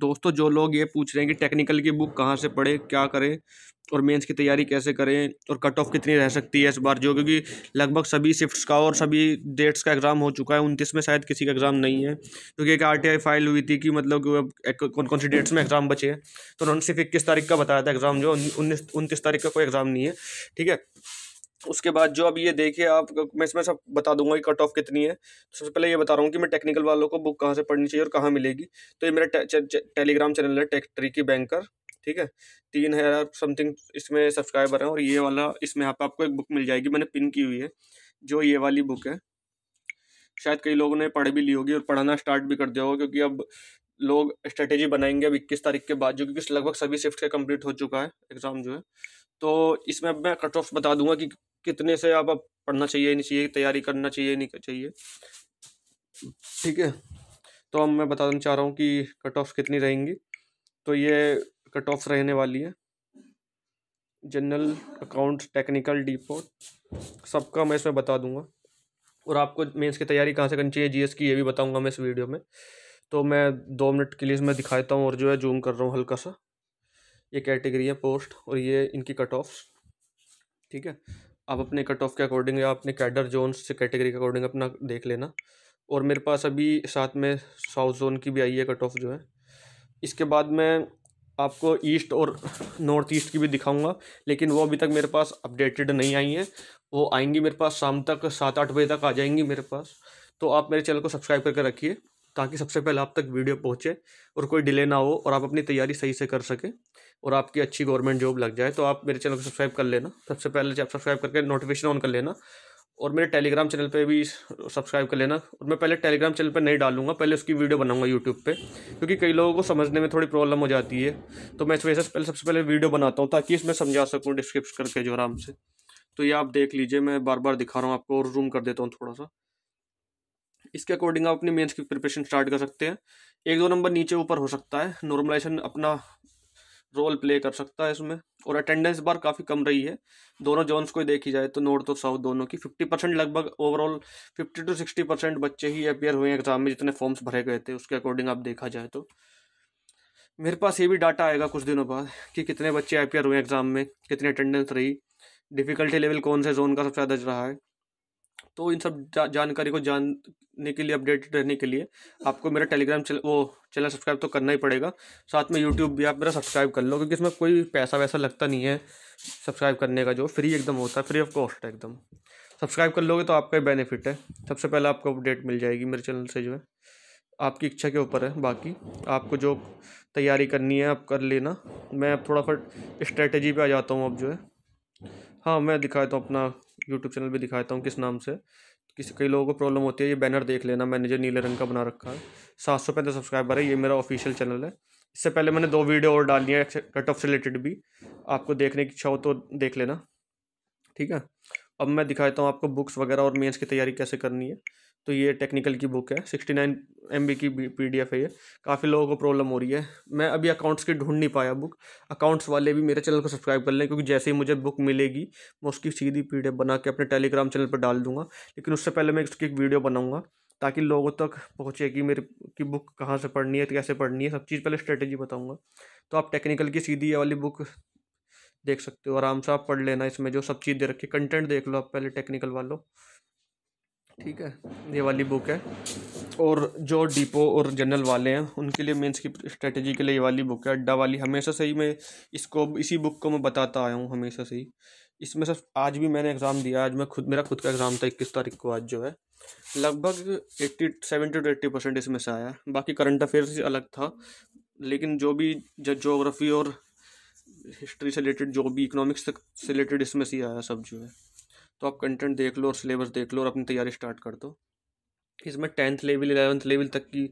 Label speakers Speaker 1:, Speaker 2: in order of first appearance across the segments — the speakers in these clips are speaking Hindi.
Speaker 1: दोस्तों जो लोग ये पूछ रहे हैं कि टेक्निकल की बुक कहाँ से पढ़े क्या करें और मेंस की तैयारी कैसे करें और कट ऑफ कितनी रह सकती है इस बार जो क्योंकि लगभग सभी शिफ्ट्स का और सभी डेट्स का एग्ज़ाम हो चुका है उनतीस में शायद किसी का एग्ज़ाम नहीं है क्योंकि एक आर फाइल हुई थी कि मतलब कौन कौन सी डेट्स में एग्ज़ाम बचे हैं तो उन्होंने सिर्फ इक्कीस तारीख का बताया था एग्ज़ाम जो उन्नीस उनतीस तारीख का कोई एग्ज़ाम नहीं है ठीक है उसके बाद जो अब ये देखिए आप मैं इसमें सब बता दूंगा कि कट ऑफ कितनी है तो सबसे पहले ये बता रहा हूँ कि मैं टेक्निकल वालों को बुक कहाँ से पढ़नी चाहिए और कहाँ मिलेगी तो ये मेरा टेलीग्राम चैनल है टेक ट्रिकी बैंकर ठीक है तीन हज़ार समथिंग इसमें सब्सक्राइबर हैं और ये वाला इसमें यहाँ पर आपको एक बुक मिल जाएगी मैंने पिन की हुई है जो ये वाली बुक है शायद कई लोगों ने पढ़ भी ली होगी और पढ़ाना स्टार्ट भी कर दिया होगा क्योंकि अब लोग स्ट्रेटेजी बनाएंगे अब इक्कीस तारीख के बाद जो क्योंकि लगभग सभी शिफ्ट का कंप्लीट हो चुका है एग्ज़ाम जो है तो इसमें अब मैं कट ऑफ बता दूंगा कि कितने से आप अब पढ़ना चाहिए नहीं चाहिए तैयारी करना चाहिए नहीं चाहिए ठीक है तो अब मैं बताना चाह रहा हूँ कि कट ऑफ कितनी रहेंगी तो ये कट ऑफ रहने वाली है जनरल अकाउंट टेक्निकल डिपोर्ट सबका मैं इसमें बता दूंगा और आपको मेंस की तैयारी कहाँ से करनी चाहिए जीएस की ये भी बताऊंगा मैं इस वीडियो में तो मैं दो मिनट के लिए इसमें दिखाता हूँ और जो है जूम कर रहा हूँ हल्का सा ये कैटेगरी है पोस्ट और ये इनकी कट ऑफ ठीक है आप अपने कट ऑफ के अकॉर्डिंग या अपने कैडर जोन से कैटेगरी के अकॉर्डिंग अपना देख लेना और मेरे पास अभी साथ में साउथ जोन की भी आई है कट ऑफ जो है इसके बाद मैं आपको ईस्ट और नॉर्थ ईस्ट की भी दिखाऊंगा लेकिन वो अभी तक मेरे पास अपडेटेड नहीं आई हैं वो आएंगी मेरे पास शाम तक सात आठ बजे तक आ जाएंगी मेरे पास तो आप मेरे चैनल को सब्सक्राइब करके रखिए ताकि सबसे पहले आप तक वीडियो पहुँचे और कोई डिले ना हो और आप अपनी तैयारी सही से कर सकें और आपकी अच्छी गवर्नमेंट जॉब लग जाए तो आप मेरे चैनल को सब्सक्राइब कर लेना सबसे पहले आप सब्सक्राइब करके नोटिफिकेशन ऑन कर लेना और मेरे टेलीग्राम चैनल पे भी सब्सक्राइब कर लेना और मैं पहले टेलीग्राम चैनल पे नहीं डालूंगा पहले उसकी वीडियो बनाऊंगा यूट्यूब पे क्योंकि कई लोगों को समझने में थोड़ी प्रॉब्लम हो जाती है तो मैं इस वजह से पहले सबसे पहले वीडियो बनाता हूँ ताकि इसमें समझा सकूँ डिस्क्रिप्स करके जो आराम से तो ये आप देख लीजिए मैं बार बार दिखा रहा हूँ आपको और जूम कर देता हूँ थोड़ा सा इसके अकॉर्डिंग आप अपनी मेंस की प्रिपरेशन स्टार्ट कर सकते हैं एक दो नंबर नीचे ऊपर हो सकता है नॉर्मलाइजेशन अपना रोल प्ले कर सकता है इसमें और अटेंडेंस बार काफ़ी कम रही है दोनों जोन्स को देखी जाए तो नॉर्थ और साउथ दोनों की फिफ्टी परसेंट लगभग overall fifty to sixty percent बच्चे ही अपेयर हुए हैं एग्जाम में जितने फॉर्म्स भरे गए थे उसके अकॉर्डिंग आप देखा जाए तो मेरे पास ये भी डाटा आएगा कुछ दिनों बाद कि कितने बच्चे अपेयर हुए एग्ज़ाम में कितनी अटेंडेंस रही डिफ़िकल्टी लेवल कौन से जोन का सबसे ज़्यादा रहा है तो इन सब जा, जानकारी को जानने के लिए अपडेटेड रहने के लिए आपको मेरा टेलीग्राम चल, वो चैनल सब्सक्राइब तो करना ही पड़ेगा साथ में यूट्यूब भी आप मेरा सब्सक्राइब कर लो क्योंकि इसमें कोई पैसा वैसा लगता नहीं है सब्सक्राइब करने का जो फ्री एकदम होता है फ्री ऑफ कॉस्ट है एकदम सब्सक्राइब कर लोगे तो आपका ही बेनिफिट है सबसे पहले आपको अपडेट मिल जाएगी मेरे चैनल से जो है आपकी इच्छा के ऊपर है बाकी आपको जो तैयारी करनी है आप कर लेना मैं थोड़ा फट स्ट्रेटजी पे आ जाता हूँ अब जो है हाँ मैं दिखाता हूँ अपना यूट्यूब चैनल भी दिखाता हूँ किस नाम से किसी कई लोगों को प्रॉब्लम होती है ये बैनर देख लेना मैंने जो नीले रंग का बना रखा है सात सौ पैंतीस सब्सक्राइबर है ये मेरा ऑफिशियल चैनल है इससे पहले मैंने दो वीडियो और डाली है कट ऑफ से रिलेटेड भी आपको देखने की इच्छा हो तो देख लेना ठीक है अब मैं दिखाता हूँ आपको बुक्स वगैरह और मेंस की तैयारी कैसे करनी है तो ये टेक्निकल की बुक है सिक्सटी नाइन एम बी की पी डी एफ है ये काफ़ी लोगों को प्रॉब्लम हो रही है मैं अभी अकाउंट्स की ढूंढ नहीं पाया बुक अकाउंट्स वाले भी मेरे चैनल को सब्सक्राइब कर लें क्योंकि जैसे ही मुझे बुक मिलेगी मैं उसकी सीधी पी डी एफ बना के अपने टेलीग्राम चैनल पर डाल दूंगा लेकिन उससे पहले मैं उसकी एक वीडियो बनाऊँगा ताकि लोगों तक पहुँचे कि मेरे की बुक कहाँ से पढ़नी है कैसे पढ़नी है सब चीज़ पहले स्ट्रेटेजी बताऊँगा तो आप टेक्निकल की सीधी ये वाली बुक देख सकते हो आराम से आप पढ़ लेना इसमें जो सब चीज़ दे रखी कंटेंट देख लो आप पहले टेक्निकल वालों ठीक है ये वाली बुक है और जो डिपो और जनरल वाले हैं उनके लिए मेंस की स्ट्रेटजी के लिए ये वाली बुक है अड्डा वाली हमेशा से ही मैं इसको इसी बुक को मैं बताता आया हूँ हमेशा से ही इसमें सब आज भी मैंने एग्ज़ाम दिया आज मैं खुद मेरा खुद का एग्ज़ाम था इक्कीस तारीख को आज जो है लगभग eighty seventy to eighty percent इसमें से आया बाकी करंट से अलग था लेकिन जो भी जोग्राफ़ी और हिस्ट्री से रिलेटेड जो भी इकोनॉमिक्स से रिलेटेड इसमें से आया सब जो है तो आप कंटेंट देख लो और सिलेबस देख लो और अपनी तैयारी स्टार्ट कर दो इसमें टेंथ लेवल इलेवंथ लेवल तक की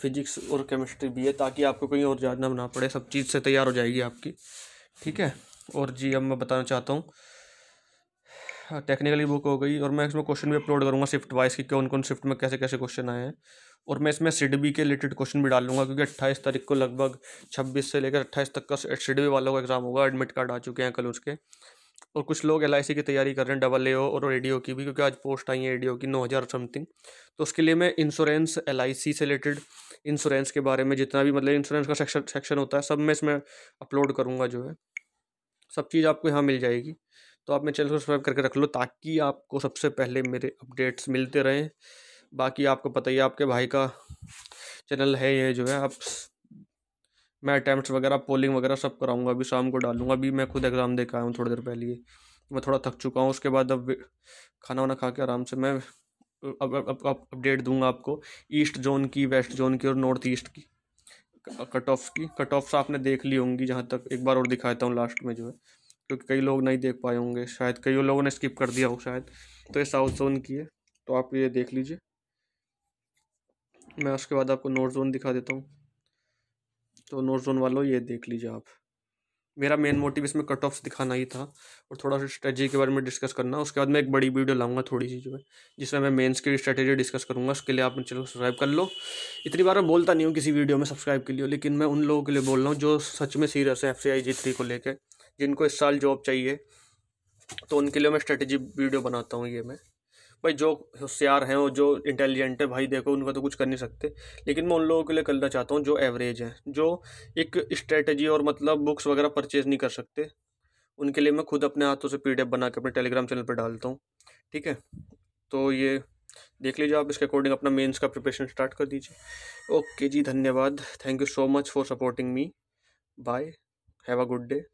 Speaker 1: फिजिक्स और केमिस्ट्री भी है ताकि आपको कहीं और जानना बना पड़े सब चीज़ से तैयार हो जाएगी आपकी ठीक है और जी अब मैं बताना चाहता हूँ टेक्निकली बुक हो गई और मैं इसमें क्वेश्चन भी अपलोड करूँगा शिफ्ट वाइज की कौन कौन शिफ्ट में कैसे कैसे क्वेश्चन आए हैं और मैं इसमें सिडबी के रिलेटेड क्वेश्चन भी डालूंगा क्योंकि अट्ठाईस तारीख को लगभग छब्बीस से लेकर अट्ठाईस तक का सिडबी वालों का एग्ज़ाम होगा एडमिट कार्ड आ चुके हैं कल उसके और कुछ लोग एल की तैयारी कर रहे हैं डबल ए और रेडियो की भी क्योंकि आज पोस्ट आई है रेडियो की नौ हज़ार समथिंग तो उसके लिए मैं इंश्योरेंस एल से रिलेटेड इंश्योरेंस के बारे में जितना भी मतलब इंश्योरेंस का सेक्शन सेक्शन होता है सब मैं इसमें अपलोड करूँगा जो है सब चीज़ आपको यहाँ मिल जाएगी तो आप मेरे चैनल को सब्सक्राइब करके रख लो ताकि आपको सबसे पहले मेरे अपडेट्स मिलते रहें बाकी आपको पता ही आपके भाई का चैनल है ये जो है आप मैं अटैम्प्ट वगैरह पोलिंग वगैरह सब कराऊंगा अभी शाम को डालूंगा अभी मैं खुद एग्ज़ाम दे आया हूँ थोड़ी देर पहले मैं थोड़ा थक चुका हूँ उसके बाद अब खाना वाना खा के आराम से मैं अब अब अपडेट दूंगा आपको ईस्ट जोन की वेस्ट जोन की और नॉर्थ ईस्ट की कट ऑफ की कट ऑफ आपने देख ली होंगी जहाँ तक एक बार और दिखाता हूँ लास्ट में जो है क्योंकि कई लोग नहीं देख पाए होंगे शायद कई लोगों ने स्किप कर दिया हो शायद तो ये साउथ जोन की है तो आप ये देख लीजिए मैं उसके बाद आपको नॉर्थ जोन दिखा देता हूँ तो नोट जोन वालों ये देख लीजिए आप मेरा मेन मोटिव इसमें कट ऑफ्स दिखाना ही था और थोड़ा सा स्ट्रेटजी के बारे में डिस्कस करना उसके बाद मैं एक बड़ी वीडियो लाऊंगा थोड़ी सी जो है जिसमें मैं मेंस की स्ट्रेटजी डिस्कस करूंगा उसके लिए आप चलो सब्सक्राइब कर लो इतनी बार मैं बोलता नहीं हूँ किसी वीडियो में सब्सक्राइब के लिए लेकिन मैं उन लोगों के लिए बोल रहा हूँ जो सच में सीरियस है एफ सी आई जी थ्री को लेकर जिनको इस साल जॉब चाहिए तो उनके लिए मैं स्ट्रेटजी वीडियो बनाता हूँ ये मैं भाई जो होशियार हैं और जो इंटेलिजेंट है भाई देखो उनका तो कुछ कर नहीं सकते लेकिन मैं उन लोगों के लिए करना चाहता हूँ जो एवरेज है जो एक स्ट्रेटजी और मतलब बुक्स वगैरह परचेज नहीं कर सकते उनके लिए मैं खुद अपने हाथों से पी बना के अपने टेलीग्राम चैनल पर डालता हूँ ठीक है तो ये देख लीजिए आप इसके अकॉर्डिंग अपना मेंस का प्रिपरेशन स्टार्ट कर दीजिए ओके जी धन्यवाद thank you so much for supporting me bye have a good day